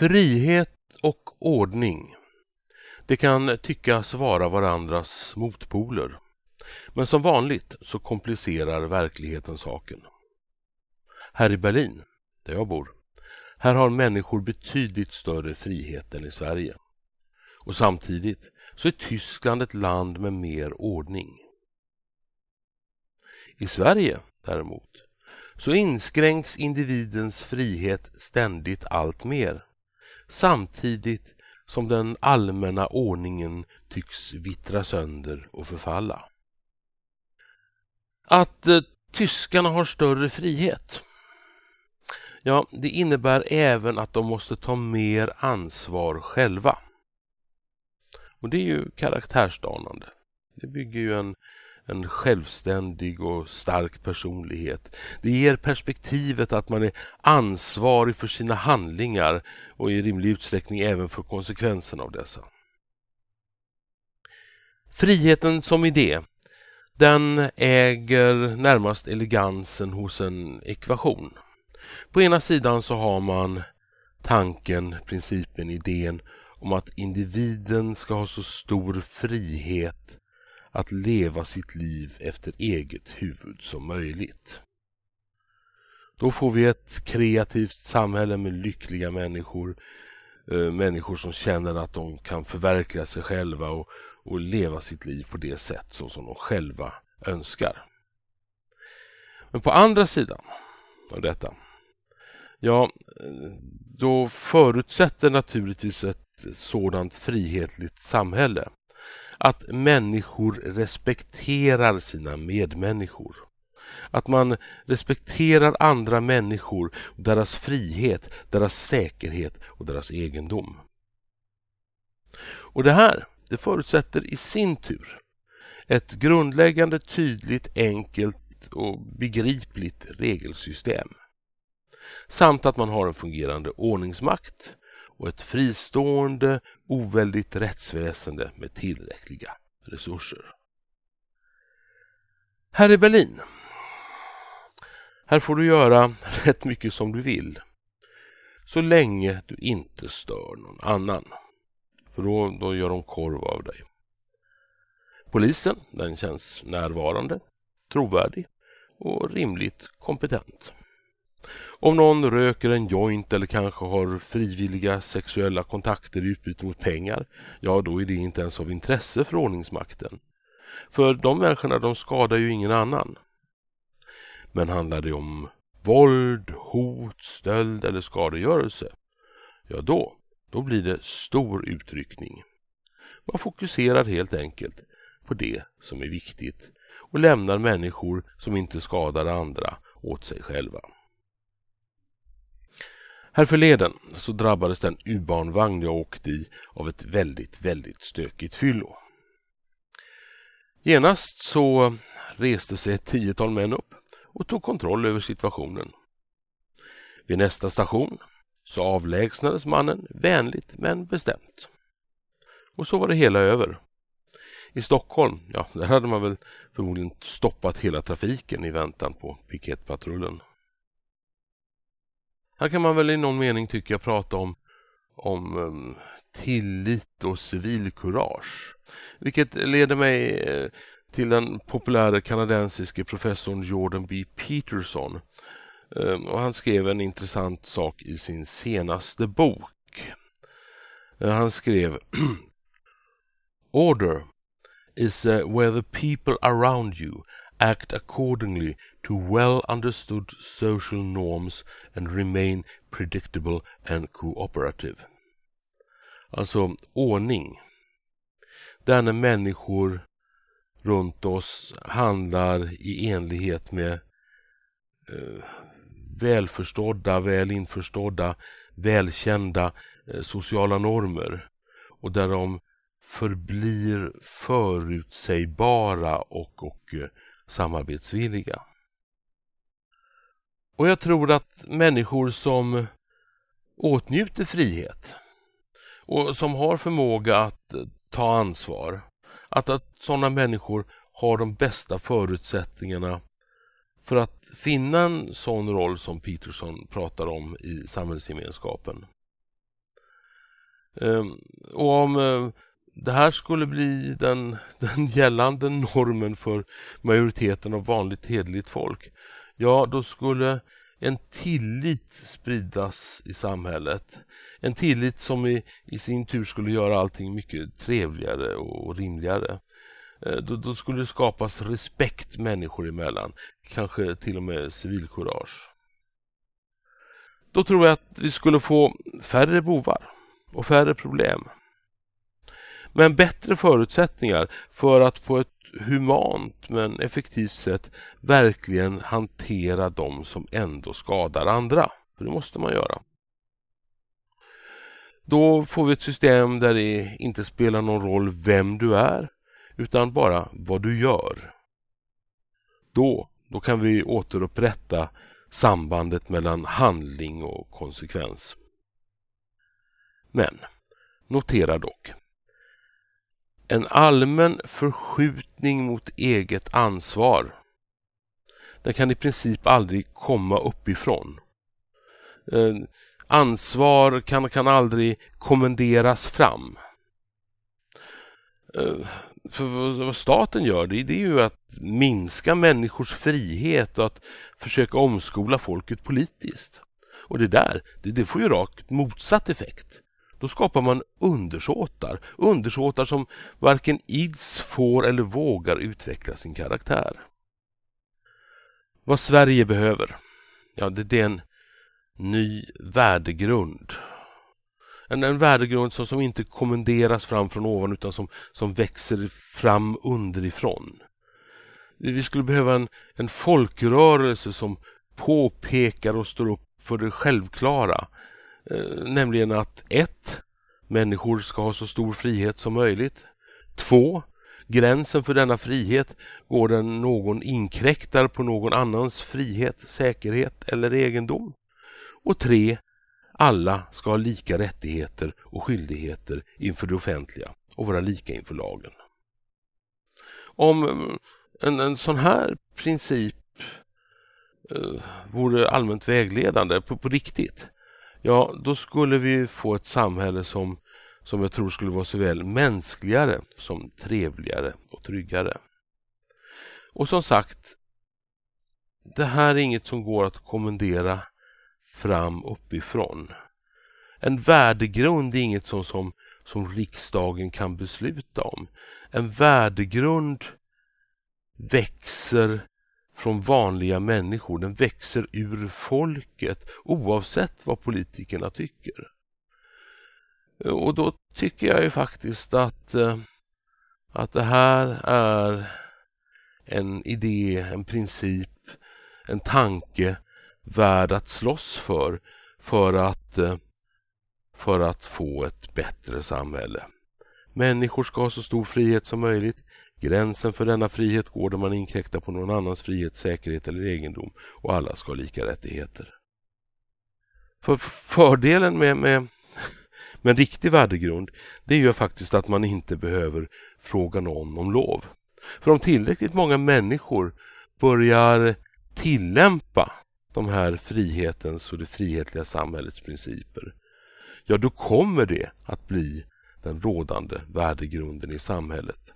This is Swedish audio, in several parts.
Frihet och ordning. Det kan tyckas vara varandras motpoler. Men som vanligt så komplicerar verkligheten saken. Här i Berlin, där jag bor, här har människor betydligt större frihet än i Sverige. Och samtidigt så är Tyskland ett land med mer ordning. I Sverige däremot så inskränks individens frihet ständigt allt mer samtidigt som den allmänna ordningen tycks vittra sönder och förfalla. Att eh, tyskarna har större frihet Ja, det innebär även att de måste ta mer ansvar själva. Och det är ju karaktärsdanande. Det bygger ju en en självständig och stark personlighet. Det ger perspektivet att man är ansvarig för sina handlingar och i rimlig utsträckning även för konsekvenserna av dessa. Friheten som idé, den äger närmast elegansen hos en ekvation. På ena sidan så har man tanken, principen, idén om att individen ska ha så stor frihet att leva sitt liv efter eget huvud som möjligt. Då får vi ett kreativt samhälle med lyckliga människor, eh, människor som känner att de kan förverkliga sig själva och, och leva sitt liv på det sätt så som de själva önskar. Men på andra sidan av detta, ja, då förutsätter naturligtvis ett sådant frihetligt samhälle att människor respekterar sina medmänniskor. Att man respekterar andra människor, deras frihet, deras säkerhet och deras egendom. Och det här, det förutsätter i sin tur ett grundläggande, tydligt, enkelt och begripligt regelsystem. Samt att man har en fungerande ordningsmakt och ett fristående, oväldigt rättsväsende med tillräckliga resurser. Här i Berlin. Här får du göra rätt mycket som du vill. Så länge du inte stör någon annan. För då, då gör de korv av dig. Polisen, den känns närvarande, trovärdig och rimligt kompetent. Om någon röker en joint eller kanske har frivilliga sexuella kontakter i utbyte mot pengar, ja då är det inte ens av intresse för ordningsmakten. För de människorna de skadar ju ingen annan. Men handlar det om våld, hot, stöld eller skadegörelse, ja då, då blir det stor utryckning. Man fokuserar helt enkelt på det som är viktigt och lämnar människor som inte skadar andra åt sig själva. Härförleden så drabbades den U-barnvagn jag åkte i av ett väldigt, väldigt stökigt fyllo. Genast så reste sig ett tiotal män upp och tog kontroll över situationen. Vid nästa station så avlägsnades mannen vänligt men bestämt. Och så var det hela över. I Stockholm, ja, där hade man väl förmodligen stoppat hela trafiken i väntan på piketpatrullen. Här kan man väl i någon mening tycker jag prata om, om um, tillit och civilkurage. Vilket leder mig eh, till den populära kanadensiske professorn Jordan B. Peterson. Ehm, och han skrev en intressant sak i sin senaste bok. Eh, han skrev Order is eh, where the people around you act accordingly to well understood social norms and remain predictable and cooperative. Alltså ordning. Där när människor runt oss handlar i enlighet med eh, välförstådda, väl införstådda, välkända eh, sociala normer och där de förblir förutsägbara och, och eh, samarbetsvilliga. Och jag tror att människor som åtnjuter frihet och som har förmåga att ta ansvar, att, att sådana människor har de bästa förutsättningarna för att finna en sån roll som Peterson pratar om i samhällsgemenskapen. Ehm, och om eh, det här skulle bli den, den gällande normen för majoriteten av vanligt hederligt folk. Ja, då skulle en tillit spridas i samhället. En tillit som i, i sin tur skulle göra allting mycket trevligare och, rimligare. Eh, då, då, skulle det skapas respekt människor emellan, kanske till och med civilkurage. Då tror jag att vi skulle få färre bovar och färre problem men bättre förutsättningar för att på ett humant men effektivt sätt verkligen hantera de som ändå skadar andra. För det måste man göra. Då får vi ett system där det inte spelar någon roll vem du är utan bara vad du gör. Då, då kan vi återupprätta sambandet mellan handling och konsekvens. Men notera dock en allmän förskjutning mot eget ansvar. Den kan i princip aldrig komma uppifrån. Eh, ansvar kan, kan aldrig kommenderas fram. Eh, för vad staten gör det, det är ju att minska människors frihet och att försöka omskola folket politiskt. Och det där, det, det får ju rakt motsatt effekt. Då skapar man undersåtar, undersåtar som varken ids, får eller vågar utveckla sin karaktär. Vad Sverige behöver? Ja, det är en ny värdegrund. En, en värdegrund som, som inte kommenderas fram från ovan utan som, som växer fram underifrån. Vi skulle behöva en, en folkrörelse som påpekar och står upp för det självklara Eh, nämligen att 1. Människor ska ha så stor frihet som möjligt. 2. Gränsen för denna frihet går där någon inkräktar på någon annans frihet, säkerhet eller egendom. Och 3. Alla ska ha lika rättigheter och skyldigheter inför det offentliga och vara lika inför lagen. Om eh, en, en sån här princip eh, vore allmänt vägledande på, på riktigt Ja, då skulle vi få ett samhälle som, som jag tror skulle vara såväl mänskligare som trevligare och tryggare. Och som sagt, det här är inget som går att kommendera fram uppifrån. En värdegrund är inget som, som, som riksdagen kan besluta om. En värdegrund växer från vanliga människor. Den växer ur folket oavsett vad politikerna tycker. Och då tycker jag ju faktiskt att, eh, att det här är en idé, en princip, en tanke värd att slåss för, för att, eh, för att få ett bättre samhälle. Människor ska ha så stor frihet som möjligt. Gränsen för denna frihet går där man inkräktar på någon annans frihet, säkerhet eller egendom och alla ska ha lika rättigheter. För fördelen med, med, med en riktig värdegrund det är ju faktiskt att man inte behöver fråga någon om lov. För om tillräckligt många människor börjar tillämpa de här frihetens och det frihetliga samhällets principer, ja då kommer det att bli den rådande värdegrunden i samhället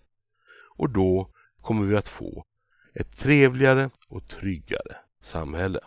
och då kommer vi att få ett trevligare och tryggare samhälle.